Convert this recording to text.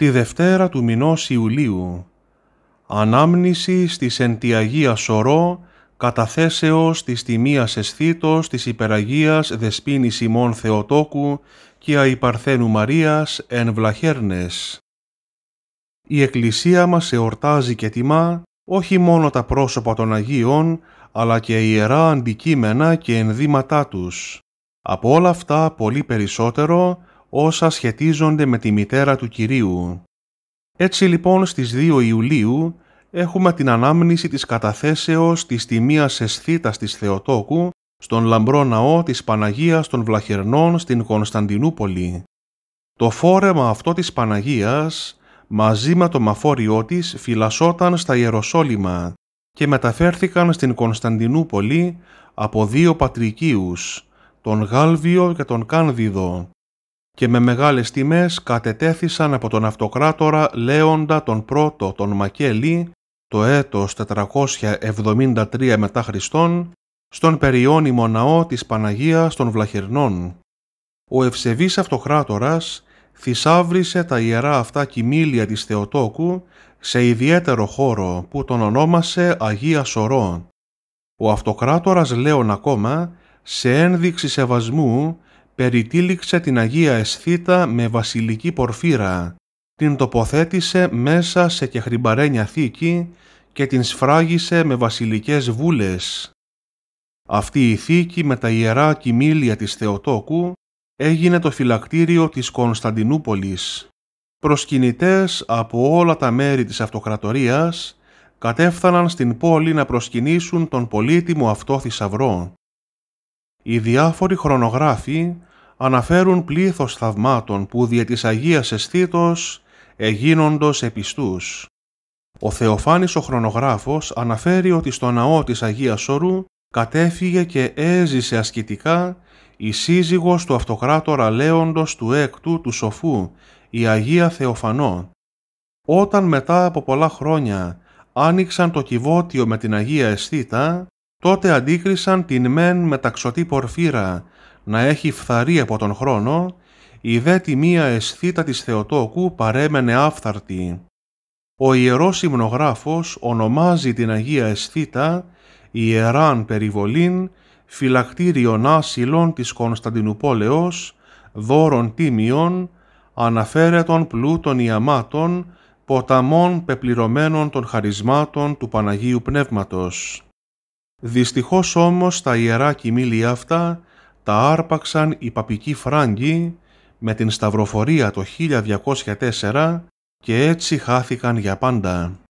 τη Δευτέρα του μηνός Ιουλίου. Ανάμνηση στις εν τη Αγία Σωρό, καταθέσεως της τιμίας αισθήτως της υπεραγίας δεσπίνης ημών Θεοτόκου και αϊπαρθένου Μαρίας εν Βλαχέρνες. Η Εκκλησία μας εορτάζει και τιμά όχι μόνο τα πρόσωπα των Αγίων, αλλά και ιερά αντικείμενα και ενδύματά τους. Από όλα αυτά πολύ περισσότερο όσα σχετίζονται με τη μητέρα του Κυρίου. Έτσι λοιπόν στις 2 Ιουλίου έχουμε την ανάμνηση της καταθέσεως της τιμίας αισθήτας της Θεοτόκου στον λαμπρό ναό της Παναγίας των Βλαχερνών στην Κωνσταντινούπολη. Το φόρεμα αυτό της Παναγίας μαζί με το μαφόριό της φυλασσόταν στα Ιεροσόλυμα και μεταφέρθηκαν στην Κωνσταντινούπολη από δύο πατρικίους, τον Γάλβιο και τον Κάνδιδο, και με μεγάλες τιμές κατετέθησαν από τον αυτοκράτορα Λέοντα τον πρώτο τον Μακέλη το έτος 473 μετά Χριστόν στον περιώνυμο ναό της Παναγίας των Βλαχερνών. Ο ευσεβής αυτοκράτορας θησάβρισε τα ιερά αυτά κοιμήλια της Θεοτόκου σε ιδιαίτερο χώρο που τον ονόμασε Αγία Σωρό. Ο αυτοκράτορας Λέων ακόμα, σε ένδειξη σεβασμού περιτύλιξε την Αγία Εσθήτα με βασιλική πορφύρα, την τοποθέτησε μέσα σε κεχρυμπαρένια θήκη και την σφράγισε με βασιλικές βούλες. Αυτή η θήκη με τα ιερά κοιμήλια της Θεοτόκου έγινε το φυλακτήριο της Κωνσταντινούπολης. Προσκυνητές από όλα τα μέρη της αυτοκρατορίας κατέφθαναν στην πόλη να προσκυνήσουν τον πολύτιμο αυτό θησαυρό. Οι διάφοροι χρονογράφοι αναφέρουν πλήθος θαυμάτων που δια της Αγίας αισθήτως εγίνοντος επιστούς. Ο Θεοφάνης ο χρονογράφος αναφέρει ότι στο ναό της Αγίας Σόρου κατέφυγε και έζησε ασκητικά η σύζυγος του αυτοκράτορα Λέοντος του έκτου του Σοφού, η Αγία Θεοφανό. Όταν μετά από πολλά χρόνια άνοιξαν το κυβότιο με την Αγία Αισθήτα, τότε αντίκρισαν την μεν μεταξωτή πορφύρα να έχει φθαρεί από τον χρόνο, η δε τιμία αισθήτα της Θεοτόκου παρέμενε άφθαρτη. Ο Ιερός Υμνογράφος ονομάζει την Αγία Αισθήτα «Ιεράν Περιβολήν» φυλακτήριον άσυλων της Κωνσταντινούπολεως, δώρων τίμιων, αναφέρετων πλούτων ιαμάτων, ποταμών πεπληρωμένων των χαρισμάτων του Παναγίου Πνεύματος. Δυστυχώς όμως τα ιερά κοιμήλια αυτά τα άρπαξαν οι παπικοί Φράγκοι με την σταυροφορία το 1204 και έτσι χάθηκαν για πάντα.